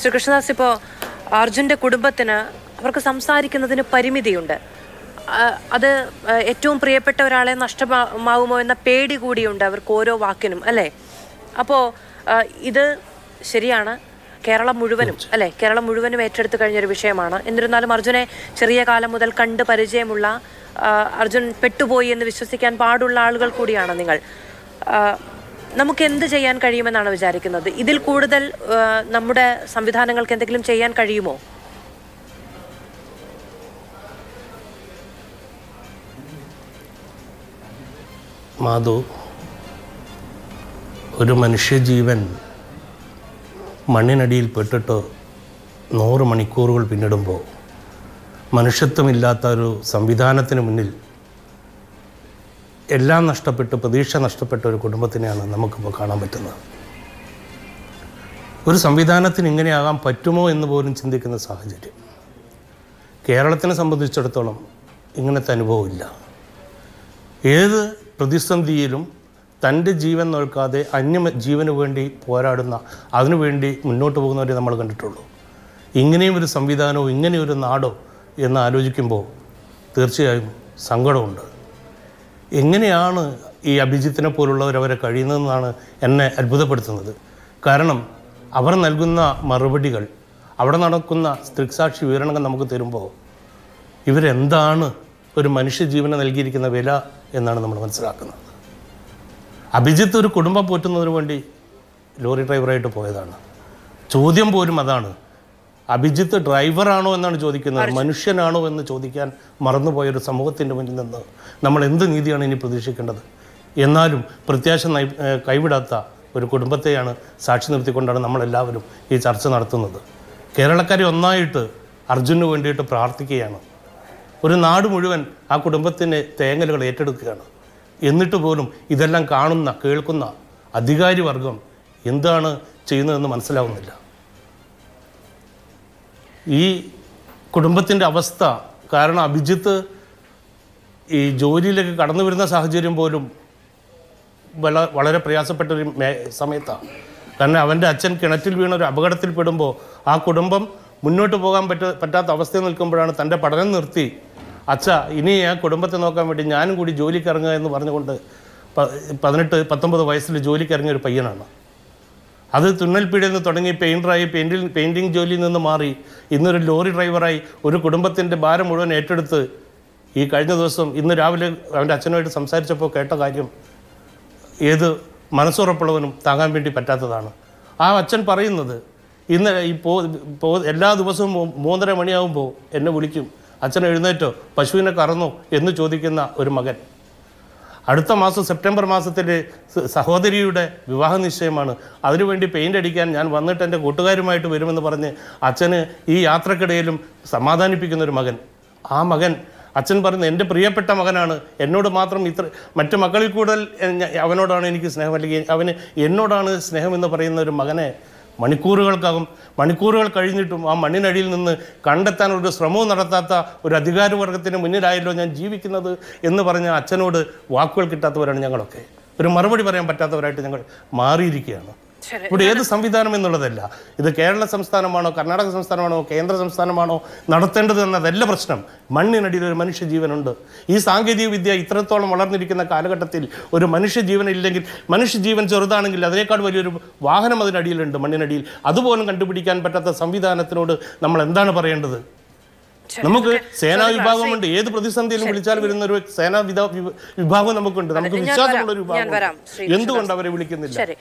ശ്രീ കൃഷ്ണദാസ് ഇപ്പോൾ അർജുൻ്റെ കുടുംബത്തിന് അവർക്ക് സംസാരിക്കുന്നതിന് പരിമിതിയുണ്ട് അത് ഏറ്റവും പ്രിയപ്പെട്ട ഒരാളെ നഷ്ടമാവുമോ എന്ന പേടി കൂടിയുണ്ട് അവർക്ക് ഓരോ വാക്കിനും അല്ലേ അപ്പോൾ ഇത് ശരിയാണ് കേരളം മുഴുവനും അല്ലെ കേരളം മുഴുവനും ഏറ്റെടുത്ത് കഴിഞ്ഞൊരു വിഷയമാണ് എന്നിരുന്നാലും അർജുനെ ചെറിയ കാലം മുതൽ കണ്ട് പരിചയമുള്ള അർജുൻ പെട്ടുപോയി എന്ന് വിശ്വസിക്കാൻ പാടുള്ള ആളുകൾ കൂടിയാണ് നിങ്ങൾ നമുക്ക് എന്ത് ചെയ്യാൻ കഴിയുമെന്നാണ് വിചാരിക്കുന്നത് ഇതിൽ കൂടുതൽ നമ്മുടെ സംവിധാനങ്ങൾക്ക് എന്തെങ്കിലും ചെയ്യാൻ കഴിയുമോ മാധു ഒരു മനുഷ്യജീവൻ മണ്ണിനടിയിൽ പെട്ടിട്ട് നൂറ് മണിക്കൂറുകൾ പിന്നിടുമ്പോൾ മനുഷ്യത്വമില്ലാത്ത ഒരു സംവിധാനത്തിന് മുന്നിൽ എല്ലാം നഷ്ടപ്പെട്ട് പ്രതീക്ഷ നഷ്ടപ്പെട്ട ഒരു കുടുംബത്തിനെയാണ് നമുക്കിപ്പോൾ കാണാൻ പറ്റുന്നത് ഒരു സംവിധാനത്തിന് ഇങ്ങനെയാകാൻ പറ്റുമോ എന്ന് പോലും ചിന്തിക്കുന്ന സാഹചര്യം കേരളത്തിനെ സംബന്ധിച്ചിടത്തോളം ഇങ്ങനത്തെ അനുഭവമില്ല ഏത് പ്രതിസന്ധിയിലും തൻ്റെ ജീവൻ നോക്കാതെ അന്യ ജീവന് വേണ്ടി പോരാടുന്ന അതിനുവേണ്ടി മുന്നോട്ട് പോകുന്നവരെ നമ്മൾ കണ്ടിട്ടുള്ളൂ ഇങ്ങനെയും ഒരു സംവിധാനവും ഇങ്ങനെയൊരു നാടോ എന്ന് ആലോചിക്കുമ്പോൾ തീർച്ചയായും സങ്കടമുണ്ട് എങ്ങനെയാണ് ഈ അഭിജിത്തിനെ പോലുള്ളവർ അവരെ കഴിയുന്നതെന്നാണ് എന്നെ അത്ഭുതപ്പെടുത്തുന്നത് കാരണം അവർ നൽകുന്ന മറുപടികൾ അവിടെ നടക്കുന്ന ദൃക്സാക്ഷി വിവരണങ്ങൾ നമുക്ക് തരുമ്പോൾ ഇവരെന്താണ് ഒരു മനുഷ്യജീവന് നൽകിയിരിക്കുന്ന വില എന്നാണ് നമ്മൾ മനസ്സിലാക്കുന്നത് അഭിജിത്ത് ഒരു കുടുംബം പോറ്റുന്നതിന് വേണ്ടി ലോറി ഡ്രൈവറായിട്ട് പോയതാണ് ചോദ്യം പോലും അതാണ് അഭിജിത്ത് ഡ്രൈവറാണോ എന്നാണ് ചോദിക്കുന്നത് മനുഷ്യനാണോ എന്ന് ചോദിക്കാൻ മറന്നുപോയ ഒരു സമൂഹത്തിൻ്റെ മുന്നിൽ നിന്ന് നമ്മൾ എന്ത് നീതിയാണ് ഇനി പ്രതീക്ഷിക്കേണ്ടത് എന്നാലും പ്രത്യാശ കൈവിടാത്ത ഒരു കുടുംബത്തെയാണ് സാക്ഷി നിർത്തിക്കൊണ്ടാണ് നമ്മളെല്ലാവരും ഈ ചർച്ച നടത്തുന്നത് കേരളക്കാരെ ഒന്നായിട്ട് അർജുനു വേണ്ടിയിട്ട് പ്രാർത്ഥിക്കുകയാണ് ഒരു നാട് മുഴുവൻ ആ കുടുംബത്തിൻ്റെ തേങ്ങലുകൾ ഏറ്റെടുക്കുകയാണ് എന്നിട്ട് പോലും ഇതെല്ലാം കാണുന്ന കേൾക്കുന്ന അധികാരി വർഗം എന്താണ് ചെയ്യുന്നതെന്ന് മനസ്സിലാവുന്നില്ല ഈ കുടുംബത്തിൻ്റെ അവസ്ഥ കാരണം അഭിജിത്ത് ഈ ജോലിയിലേക്ക് കടന്നു വരുന്ന സാഹചര്യം പോലും വള വളരെ പ്രയാസപ്പെട്ട ഒരു മേ സമയത്താണ് കാരണം അവൻ്റെ അച്ഛൻ കിണറ്റിൽ വീണ ഒരു അപകടത്തിൽപ്പെടുമ്പോൾ ആ കുടുംബം മുന്നോട്ട് പോകാൻ പറ്റ പറ്റാത്ത അവസ്ഥയിൽ നിൽക്കുമ്പോഴാണ് തൻ്റെ പഠനം നിർത്തി അച്ഛ ഇനി ആ കുടുംബത്തെ നോക്കാൻ വേണ്ടി ഞാനും കൂടി ജോലിക്ക് ഇറങ്ങുക എന്ന് പറഞ്ഞുകൊണ്ട് പതിനെട്ട് പത്തൊമ്പത് വയസ്സിൽ ജോലിക്ക് ഇറങ്ങിയ ഒരു പയ്യനാണ് അത് തുന്നൽപ്പീടിയിൽ നിന്ന് തുടങ്ങി പെയിൻറ്ററായി പെയിൻറിൽ പെയിൻറിങ് ജോലിയിൽ നിന്ന് മാറി ഇന്നൊരു ലോറി ഡ്രൈവറായി ഒരു കുടുംബത്തിൻ്റെ ഭാരം മുഴുവൻ ഏറ്റെടുത്ത് ഈ കഴിഞ്ഞ ദിവസം ഇന്ന് രാവിലെ അവൻ്റെ അച്ഛനുമായിട്ട് സംസാരിച്ചപ്പോൾ കേട്ട കാര്യം ഏത് മനസ്സുറപ്പുള്ളവനും താങ്ങാൻ വേണ്ടി പറ്റാത്തതാണ് ആ അച്ഛൻ പറയുന്നത് ഇന്ന് ഈ പോ എല്ലാ ദിവസവും മൂന്നര മണിയാകുമ്പോൾ എന്നെ വിളിക്കും അച്ഛൻ എഴുന്നേറ്റോ പശുവിനെ കറന്നോ എന്ന് ചോദിക്കുന്ന ഒരു മകൻ അടുത്ത മാസം സെപ്റ്റംബർ മാസത്തിൽ സഹോദരിയുടെ വിവാഹ നിശ്ചയമാണ് അതിനുവേണ്ടി പെയിൻ്റ് അടിക്കാൻ ഞാൻ വന്നിട്ട് എൻ്റെ കൂട്ടുകാരുമായിട്ട് വരുമെന്ന് പറഞ്ഞ് അച്ഛന് ഈ യാത്രക്കിടയിലും സമാധാനിപ്പിക്കുന്ന ഒരു മകൻ ആ മകൻ അച്ഛൻ പറയുന്നത് എൻ്റെ പ്രിയപ്പെട്ട മകനാണ് എന്നോട് മാത്രം ഇത്ര മറ്റ് മക്കളിൽ കൂടുതൽ അവനോടാണ് എനിക്ക് സ്നേഹം അല്ലെങ്കിൽ അവന് എന്നോടാണ് സ്നേഹം എന്ന് പറയുന്ന ഒരു മകനെ മണിക്കൂറുകൾക്കകം മണിക്കൂറുകൾ കഴിഞ്ഞിട്ടും ആ മണ്ണിനടിയിൽ നിന്ന് കണ്ടെത്താൻ ഒരു ശ്രമവും നടത്താത്ത ഒരു അധികാരവർഗത്തിന് മുന്നിലായല്ലോ ഞാൻ ജീവിക്കുന്നത് എന്ന് പറഞ്ഞ അച്ഛനോട് വാക്കുകൾ കിട്ടാത്തവരാണ് ഞങ്ങളൊക്കെ ഒരു മറുപടി പറയാൻ പറ്റാത്തവരായിട്ട് ഞങ്ങൾ മാറിയിരിക്കുകയാണ് ഇവിടെ ഏത് സംവിധാനം എന്നുള്ളതല്ല ഇത് കേരള സംസ്ഥാനമാണോ കർണാടക സംസ്ഥാനമാണോ കേന്ദ്ര സംസ്ഥാനമാണോ നടത്തേണ്ടത് എന്നതല്ല പ്രശ്നം മണ്ണിനടിയിൽ ഒരു മനുഷ്യ ജീവനുണ്ട് ഈ സാങ്കേതിക വിദ്യ ഇത്രത്തോളം വളർന്നിരിക്കുന്ന കാലഘട്ടത്തിൽ ഒരു മനുഷ്യ ജീവൻ ഇല്ലെങ്കിൽ മനുഷ്യ ജീവൻ ചെറുതാണെങ്കിൽ അതിനേക്കാൾ വലിയൊരു വാഹനം അതിനടിയിലുണ്ട് മണ്ണിനടിയിൽ അതുപോലും കണ്ടുപിടിക്കാൻ പറ്റാത്ത സംവിധാനത്തിനോട് നമ്മൾ എന്താണ് പറയേണ്ടത് നമുക്ക് സേനാ വിഭാഗമുണ്ട് ഏത് പ്രതിസന്ധിയിലും വിളിച്ചാൽ വരുന്ന ഒരു സേനാ വിഭാഗം നമുക്കുണ്ട് നമുക്ക് വിശ്വാസമുള്ള ഒരു വിഭാഗം എന്തുകൊണ്ട് അവരെ വിളിക്കുന്നില്ല